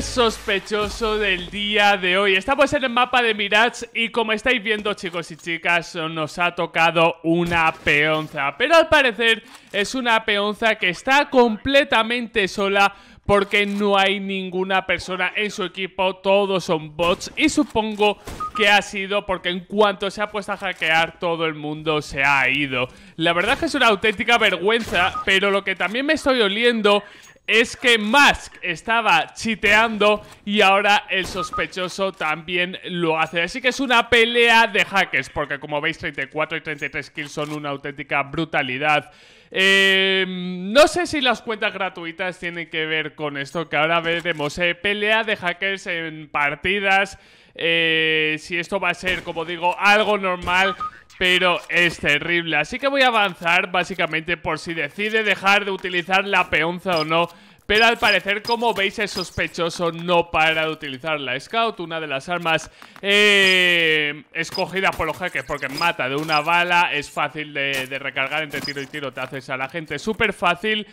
sospechoso del día de hoy. Estamos pues en el mapa de Mirage y como estáis viendo chicos y chicas nos ha tocado una peonza. Pero al parecer es una peonza que está completamente sola porque no hay ninguna persona en su equipo, todos son bots y supongo que ha sido porque en cuanto se ha puesto a hackear todo el mundo se ha ido. La verdad es que es una auténtica vergüenza, pero lo que también me estoy oliendo es que Musk estaba chiteando y ahora el sospechoso también lo hace. Así que es una pelea de hackers, porque como veis 34 y 33 kills son una auténtica brutalidad. Em, no sé si las cuentas gratuitas tienen que ver con esto, que ahora veremos. Eh, pelea de hackers en partidas. Eh, si esto va a ser, como digo, algo normal pero es terrible. Así que voy a avanzar básicamente por si decide dejar de utilizar la peonza o no. Pero al parecer, como veis, es sospechoso no para de utilizar la Scout, una de las armas eh, escogidas por los hackers porque mata de una bala, es fácil de recargar entre tiro y tiro, te haces a la gente súper fácil.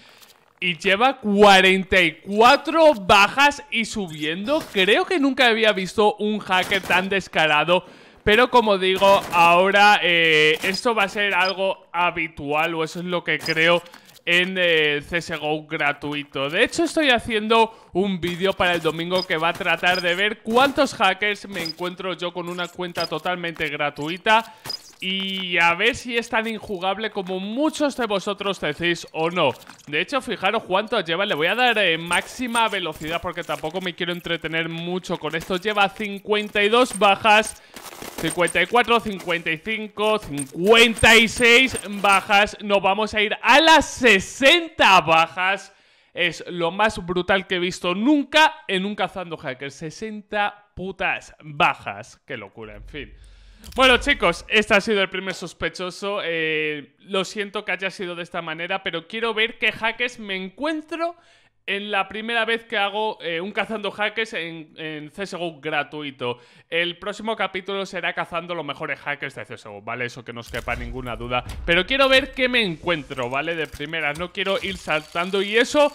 Y lleva 44 bajas y subiendo. Creo que nunca había visto un hacker tan descarado pero como digo, ahora eh, esto va a ser algo habitual o eso es lo que creo en el eh, CSGO gratuito. De hecho, estoy haciendo un vídeo para el domingo que va a tratar de ver cuántos hackers me encuentro yo con una cuenta totalmente gratuita y a ver si es tan injugable como muchos de vosotros decís o no. De hecho, fijaros cuánto lleva, le voy a dar eh, máxima velocidad porque tampoco me quiero entretener mucho con esto. Lleva 52 bajas, 54, 55, 56 bajas, nos vamos a ir a las 60 bajas. Es lo más brutal que he visto nunca en un cazando hacker. 60 putas bajas. Qué locura, en fin. Bueno, chicos, este ha sido el primer sospechoso. Eh, lo siento que haya sido de esta manera, pero quiero ver qué hackers me encuentro en la primera vez que hago eh, un cazando hackers en, CSGO gratuito. El próximo capítulo será cazando los mejores hackers de CSGO, ¿vale? Eso que no os quepa ninguna duda. Pero quiero ver qué me encuentro, ¿vale? De primera, no quiero ir saltando y eso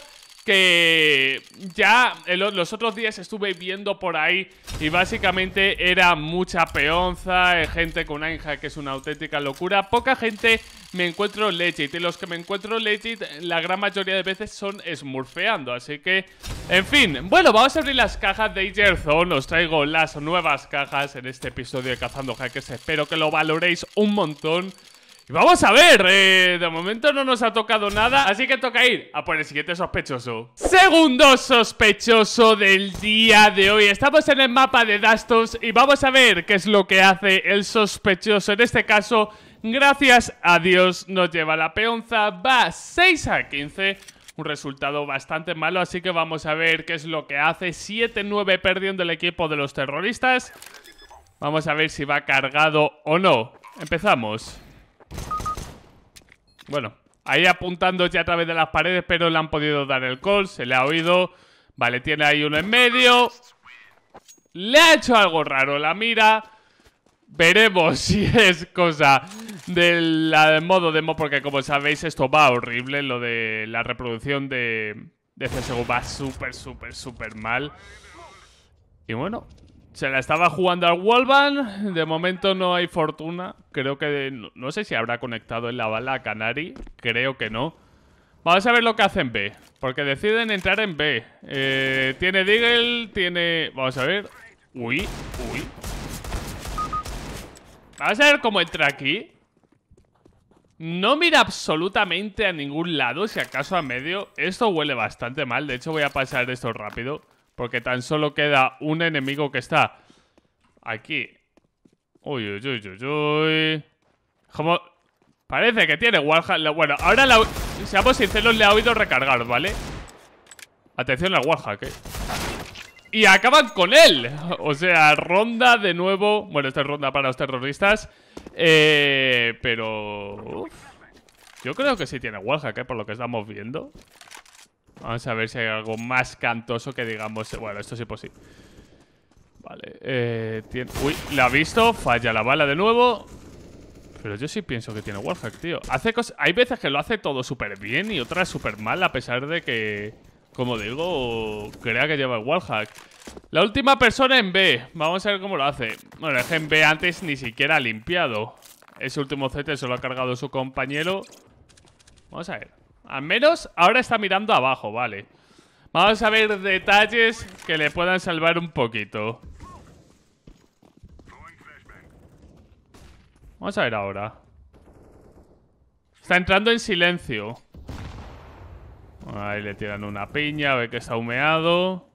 que ya los otros días estuve viendo por ahí y básicamente era mucha peonza, eh, gente con Ainja que es una auténtica locura. Poca gente me encuentro legit y los que me encuentro legit la gran mayoría de veces son smurfeando. Así que, en fin, bueno, vamos a abrir las cajas de Zone. Os traigo las nuevas cajas en este episodio de Cazando Hackers. Espero que lo valoréis un montón. Y vamos a ver, eh, de momento no nos ha tocado nada, así que toca ir a por el siguiente sospechoso. Segundo sospechoso del día de hoy. Estamos en el mapa de Dastos y vamos a ver qué es lo que hace el sospechoso. En este caso, gracias a Dios, nos lleva la peonza. Va 6 a 15 un resultado bastante malo, así que vamos a ver qué es lo que hace. 7-9 perdiendo el equipo de los terroristas. Vamos a ver si va cargado o no. Empezamos. Bueno, ahí apuntando ya a través de las paredes, pero le han podido dar el call, se le ha oído. Vale, tiene ahí uno en medio. Le ha hecho algo raro la mira. Veremos si es cosa del modo demo, porque como sabéis esto va horrible, lo de la reproducción de, de CSGO va súper, súper, súper mal. Y bueno, se la estaba jugando al Wolvan. De momento no hay fortuna. Creo que. No, sé si habrá conectado en la bala a Canary Creo que no. Vamos a ver lo que hacen B. Porque deciden entrar en B. Eh, tiene Deagle, tiene. Vamos a ver. Uy, uy. Vamos a ver cómo entra aquí. No mira absolutamente a ningún lado, si acaso a medio. Esto huele bastante mal. De hecho, voy a pasar esto rápido. Porque tan solo queda un enemigo que está aquí. Uy, uy, uy, uy, uy. Como... Parece que tiene Warhack. Bueno, ahora, la... seamos sinceros, le ha oído recargar, ¿vale? Atención al Warhack, Y acaban con él. O sea, ronda de nuevo. Bueno, esta es ronda para los terroristas. Eh, pero... Yo creo que sí tiene Warhack, ¿eh? por lo que estamos viendo. Vamos a ver si hay algo más cantoso que digamos... Bueno, esto sí posible. Vale, eh... Uy, la ha visto, falla la bala de nuevo Pero yo sí pienso que tiene wallhack, tío Hace cosas... Hay veces que lo hace todo súper bien y otras súper mal A pesar de que, como digo, crea que lleva el wallhack La última persona en B Vamos a ver cómo lo hace Bueno, es en B antes ni siquiera ha limpiado Ese último CT se lo ha cargado su compañero Vamos a ver al menos ahora está mirando abajo, vale. Vamos a ver detalles que le puedan salvar un poquito. Vamos a ver ahora. Está entrando en silencio. Ahí le tiran una piña, a ver que está humeado.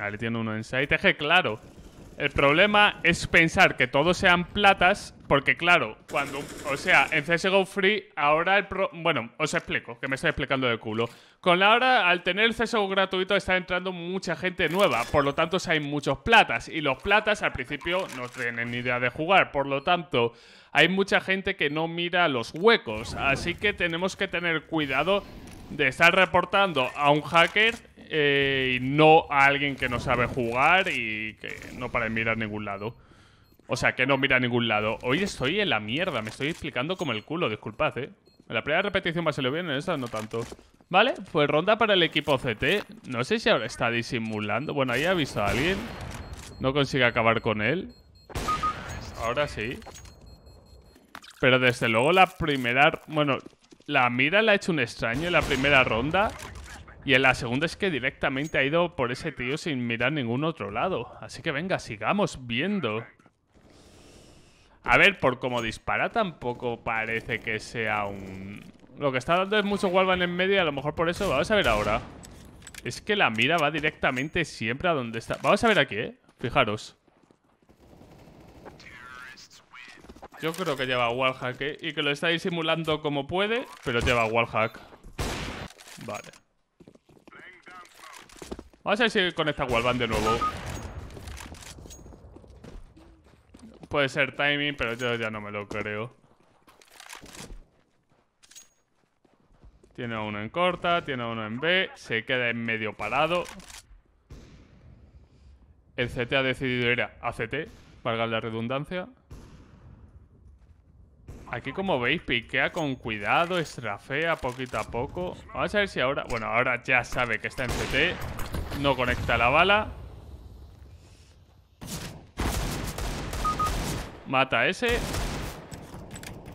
Ahí le tiene uno en 6. Teje claro. El problema es pensar que todos sean platas, porque claro, cuando. O sea, en CSGO Free, ahora el. Pro, bueno, os explico, que me estoy explicando de culo. Con la hora, al tener el CSGO gratuito, está entrando mucha gente nueva, por lo tanto, hay muchos platas. Y los platas al principio no tienen ni idea de jugar, por lo tanto, hay mucha gente que no mira los huecos. Así que tenemos que tener cuidado de estar reportando a un hacker eh, y no a alguien que no sabe jugar y que no para de mirar ningún lado. O sea, que no mira a ningún lado. Hoy estoy en la mierda, me estoy explicando como el culo, disculpad, ¿eh? En la primera repetición va a lo bien, en esta no tanto. Vale, pues ronda para el equipo CT. No sé si ahora está disimulando. Bueno, ahí ha visto a alguien. No consigue acabar con él. Ahora sí. Pero desde luego la primera... Bueno, la mira la ha hecho un extraño en la primera ronda. Y en la segunda es que directamente ha ido por ese tío sin mirar ningún otro lado. Así que venga, sigamos viendo. A ver, por cómo dispara tampoco parece que sea un... Lo que está dando es mucho Walvan en medio a lo mejor por eso... Vamos a ver ahora. Es que la mira va directamente siempre a donde está... Vamos a ver aquí, ¿eh? Fijaros. Yo creo que lleva wallhack, ¿eh? Y que lo está disimulando como puede, pero lleva wallhack. Vale. Vamos a ver si conecta Walvan de nuevo. Puede ser timing, pero yo ya no me lo creo. Tiene uno en corta, tiene uno en B. Se queda en medio parado. El CT ha decidido ir a CT, valga la redundancia. Aquí como veis piquea con cuidado, estrafea poquito a poco. Vamos a ver si ahora... Bueno, ahora ya sabe que está en CT. No conecta la bala. Mata ese.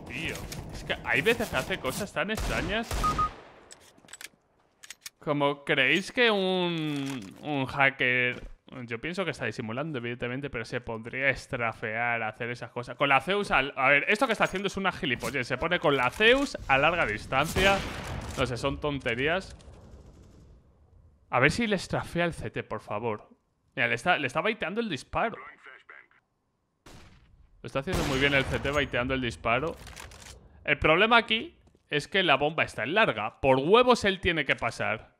Tío. Es que hay veces que hace cosas tan extrañas. Como creéis que un, un hacker... Yo pienso que está disimulando, evidentemente, pero se podría estrafear, hacer esas cosas. Con la Zeus... a ver, esto que está haciendo es una gilipollez. Se pone con la Zeus a larga distancia. No sé, son tonterías. A ver si le estrafea el CT, por favor. Mira, le está, le está baiteando el disparo. Lo está haciendo muy bien el CT baiteando el disparo. El problema aquí es que la bomba está en larga. Por huevos él tiene que pasar.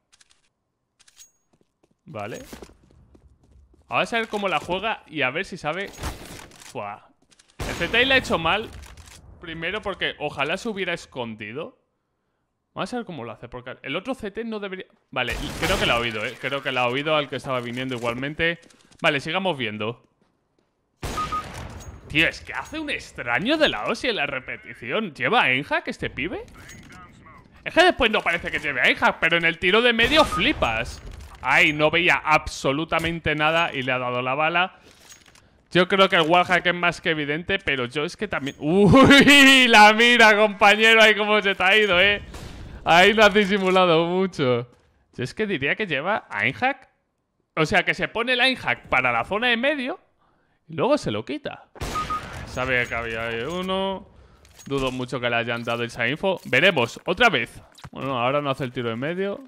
Vale. Ahora a ver cómo la juega y a ver si sabe... El CT la ha hecho mal. Primero porque ojalá se hubiera escondido. Vamos a ver cómo lo hace, porque el otro CT no debería... Vale, creo que la ha oído, ¿eh? Creo que la ha oído al que estaba viniendo igualmente. Vale, sigamos viendo. Tío, es que hace un extraño de la OSI en la repetición. ¿Lleva a Enhack este pibe? Es que después no parece que lleve a Enhack, pero en el tiro de medio flipas. Ay, no veía absolutamente nada y le ha dado la bala. Yo creo que el wallhack es más que evidente, pero yo es que también... ¡Uy! La mira, compañero, ahí cómo se te ha ido, ¿eh? Ahí lo has disimulado mucho. Yo es que diría que lleva Einhack. O sea, que se pone el Einhack para la zona de medio y luego se lo quita. Sabía que había uno. Dudo mucho que le hayan dado esa info. Veremos, otra vez. Bueno, ahora no hace el tiro en medio.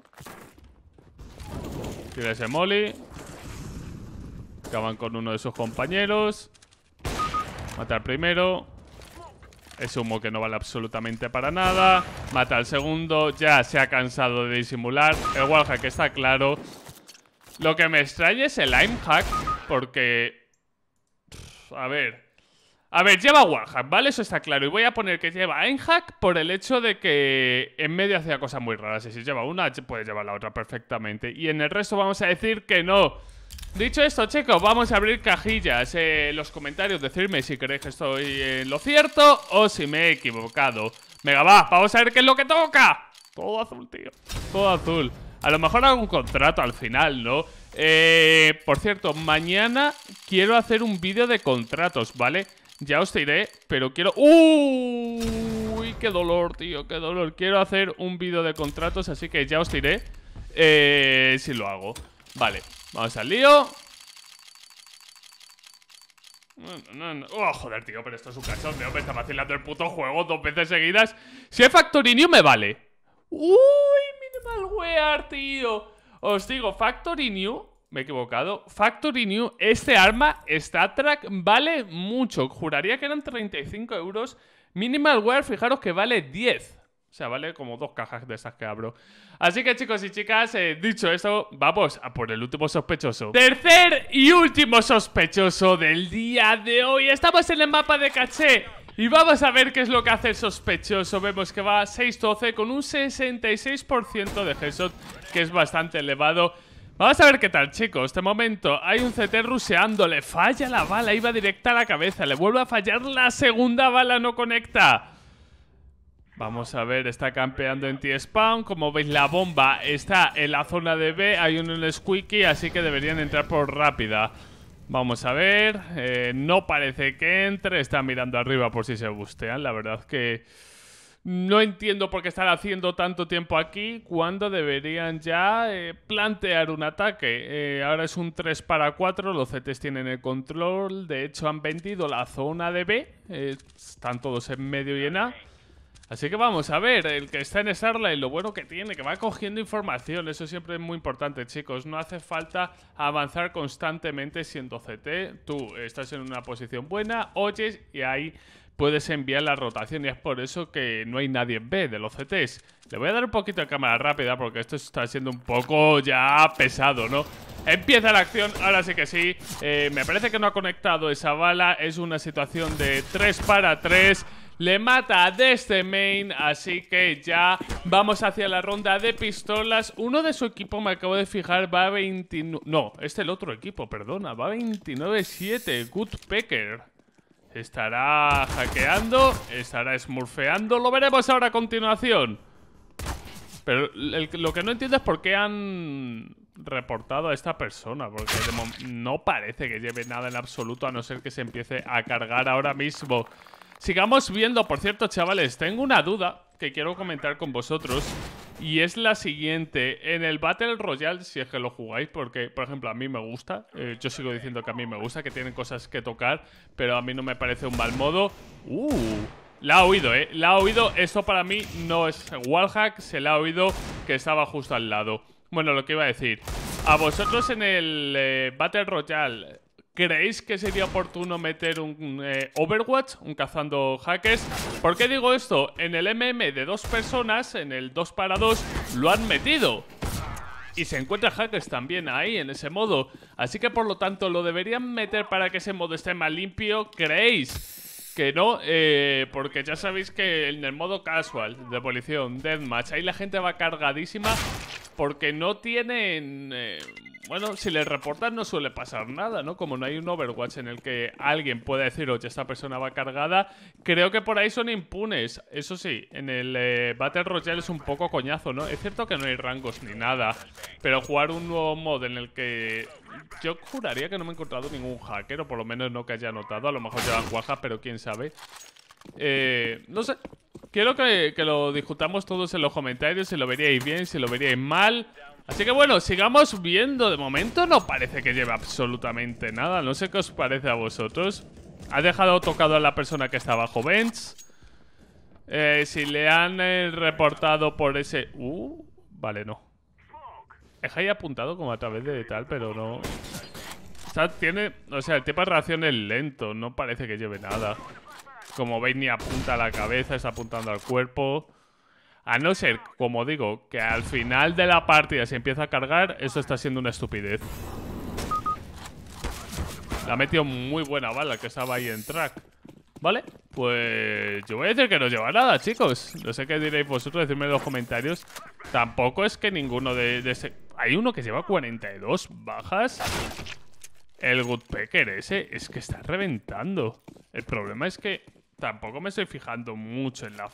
Tira ese molly. Acaban con uno de sus compañeros. Matar primero. Es humo que no vale absolutamente para nada. Mata al segundo. Ya se ha cansado de disimular. El wallhack está claro. Lo que me extraña es el aimhack. hack. Porque... a ver... A ver, lleva wallhack, ¿vale? Eso está claro. Y voy a poner que lleva aimhack por el hecho de que en medio hacía cosas muy raras. Y si lleva una, puede llevar la otra perfectamente. Y en el resto vamos a decir que no. Dicho esto, chicos, vamos a abrir cajillas. En eh, los comentarios, decirme si creéis que estoy en lo cierto o si me he equivocado. Venga, va, vamos a ver qué es lo que toca. Todo azul, tío. Todo azul. A lo mejor hago un contrato al final, ¿no? Eh, por cierto, mañana quiero hacer un vídeo de contratos, ¿vale? Ya os diré, pero quiero... ¡Uy! ¡Qué dolor, tío! ¡Qué dolor! Quiero hacer un vídeo de contratos, así que ya os diré eh, si lo hago. Vale, Vamos al lío. No, no, oh, joder, tío, pero esto es un cachondeo. Me está vacilando el puto juego dos veces seguidas. Si hay New me vale. Uy, minimal wear, tío. Os digo, Factory New. Me he equivocado. Factory New. Este arma, Star Track, vale mucho. Juraría que eran 35 euros. Minimal Wear, fijaros que vale 10. O sea, vale como dos cajas de esas que abro. Así que chicos y chicas, eh, dicho eso, vamos a por el último sospechoso. Tercer y último sospechoso del día de hoy. Estamos en el mapa de caché. Y vamos a ver qué es lo que hace el sospechoso. Vemos que va a 6-12 con un 66% de headshot, que es bastante elevado. Vamos a ver qué tal, chicos. Este momento hay un CT ruseando, le falla la bala, iba directa a la cabeza, le vuelve a fallar la segunda bala, no conecta. Vamos a ver, está campeando en T-Spawn. Como veis, la bomba está en la zona de B. Hay un, squeaky, así que deberían entrar por rápida. Vamos a ver. Eh, no parece que entre. Está mirando arriba por si se bustean. La verdad que no entiendo por qué están haciendo tanto tiempo aquí cuando deberían ya eh, plantear un ataque. Eh, ahora es un 3 para 4. Los CTs tienen el control. De hecho, han vendido la zona de B. están todos en medio y en A. Así que vamos a ver, el que está en Starlight, lo bueno que tiene, que va cogiendo información, eso siempre es muy importante, chicos. No hace falta avanzar constantemente siendo CT. Tú estás en una posición buena, oyes y ahí puedes enviar la rotación y es por eso que no hay nadie en B de los CTs. Le voy a dar un poquito de cámara rápida porque esto está siendo un poco ya pesado, ¿no? Empieza la acción, ahora sí que sí. Eh, me parece que no ha conectado esa bala, es una situación de 3 para 3 le mata desde este main, así que ya vamos hacia la ronda de pistolas. Uno de su equipo, me acabo de fijar, va a 29... No, este el otro equipo, perdona, va a 29-7, Good Estará hackeando, estará smurfeando, lo veremos ahora a continuación. Pero lo que no entiendo es por qué han reportado a esta persona, porque no parece que lleve nada en absoluto, a no ser que se empiece a cargar ahora mismo. Sigamos viendo, por cierto, chavales, tengo una duda que quiero comentar con vosotros. Y es la siguiente, en el Battle Royale, si es que lo jugáis, porque, por ejemplo, a mí me gusta, eh, yo sigo diciendo que a mí me gusta, que tienen cosas que tocar, pero a mí no me parece un mal modo. ¡Uh! La ha oído, ¿eh? La ha oído, esto para mí no es wallhack, se la ha oído que estaba justo al lado. Bueno, lo que iba a decir, a vosotros en el eh, Battle Royale ¿Creéis que sería oportuno meter un eh, Overwatch, un cazando hackers? ¿Por qué digo esto? En el MM de dos personas, en el 2 para 2, lo han metido. Y se encuentra hackers también ahí, en ese modo. Así que por lo tanto lo deberían meter para que ese modo esté más limpio, ¿creéis? que no, eh, porque ya sabéis que en el modo casual de polición, deathmatch, ahí la gente va cargadísima porque no tienen... Eh, bueno, si les reportan no suele pasar nada, ¿no? Como no hay un Overwatch en el que alguien pueda decir, oye, esta persona va cargada, creo que por ahí son impunes. Eso sí, en el eh, Battle Royale es un poco coñazo, ¿no? Es cierto que no hay rangos ni nada, pero jugar un nuevo mod en el que yo juraría que no me he encontrado ningún hacker, o por lo menos no que haya notado, a lo mejor llevan guajas, pero quién sabe. Eh, no sé. Quiero que, lo discutamos todos en los comentarios si lo veríais bien, si lo veríais mal. Así que bueno, sigamos viendo. De momento no parece que lleve absolutamente nada. No sé qué os parece a vosotros. Ha dejado tocado a la persona que está bajo Benz. Eh, si le han eh, reportado por ese... Uh, vale, no. Es ahí apuntado como a través de tal, pero no... O tiene... O sea, el tipo de reacción es lento. No parece que lleve nada como veis, ni apunta a la cabeza, está apuntando al cuerpo. A no ser, como digo, que al final de la partida se empieza a cargar, eso está siendo una estupidez. La ha metido muy buena bala que estaba ahí en track. ¿Vale? Pues yo voy a decir que no lleva nada, chicos. No sé qué diréis vosotros, decidme en los comentarios. Tampoco es que ninguno de, ese... Hay uno que lleva 42 bajas. El Woodpecker ese es que está reventando. El problema es que Tampoco me estoy fijando mucho en la...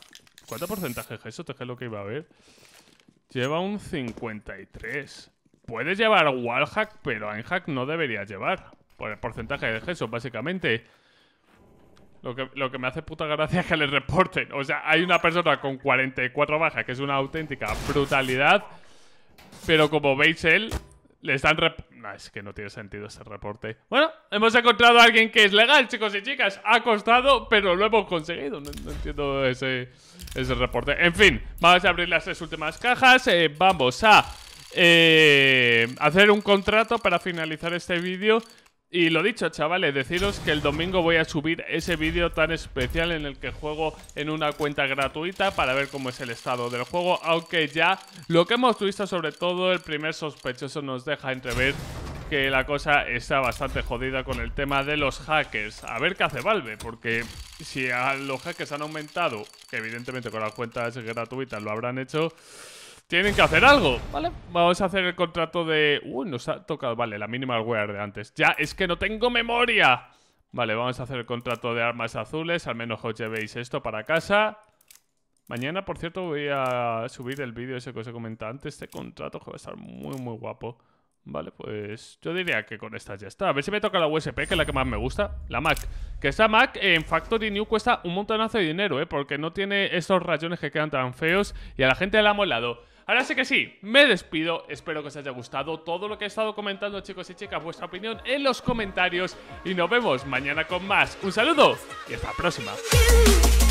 ¿Cuánto porcentaje de eso? Te es lo que iba a ver. Lleva un 53. Puede llevar wallhack, pero hack no debería llevar. Por el porcentaje de gesso, básicamente. Lo que, lo que, me hace puta gracia es que le reporten. O sea, hay una persona con 44 bajas, que es una auténtica brutalidad. Pero como veis, él le están... No, es que no tiene sentido ese reporte. Bueno, hemos encontrado a alguien que es legal, chicos y chicas. Ha costado, pero lo hemos conseguido. No, entiendo ese, ese, reporte. En fin, vamos a abrir las tres últimas cajas. Eh, vamos a eh, hacer un contrato para finalizar este vídeo y lo dicho, chavales, deciros que el domingo voy a subir ese vídeo tan especial en el que juego en una cuenta gratuita para ver cómo es el estado del juego, aunque ya lo que hemos visto, sobre todo el primer sospechoso, nos deja entrever que la cosa está bastante jodida con el tema de los hackers. A ver qué hace Valve, porque si los hackers han aumentado, que evidentemente con las cuentas gratuitas lo habrán hecho... Tienen que hacer algo, ¿vale? Vamos a hacer el contrato de... Uy, nos ha tocado... Vale, la minimal wear de antes. Ya, es que no tengo memoria. Vale, vamos a hacer el contrato de armas azules. Al menos os llevéis esto para casa. Mañana, por cierto, voy a subir el vídeo ese que os he comentado antes. Este contrato que va a estar muy, muy guapo. Vale, pues yo diría que con estas ya está. A ver si me toca la USP, que es la que más me gusta. La Mac. Que esta Mac en Factory New cuesta un montonazo de dinero, ¿eh? Porque no tiene esos rayones que quedan tan feos y a la gente le ha molado. Ahora sí que sí, me despido, espero que os haya gustado todo lo que he estado comentando chicos y chicas, vuestra opinión en los comentarios y nos vemos mañana con más. Un saludo y hasta la próxima.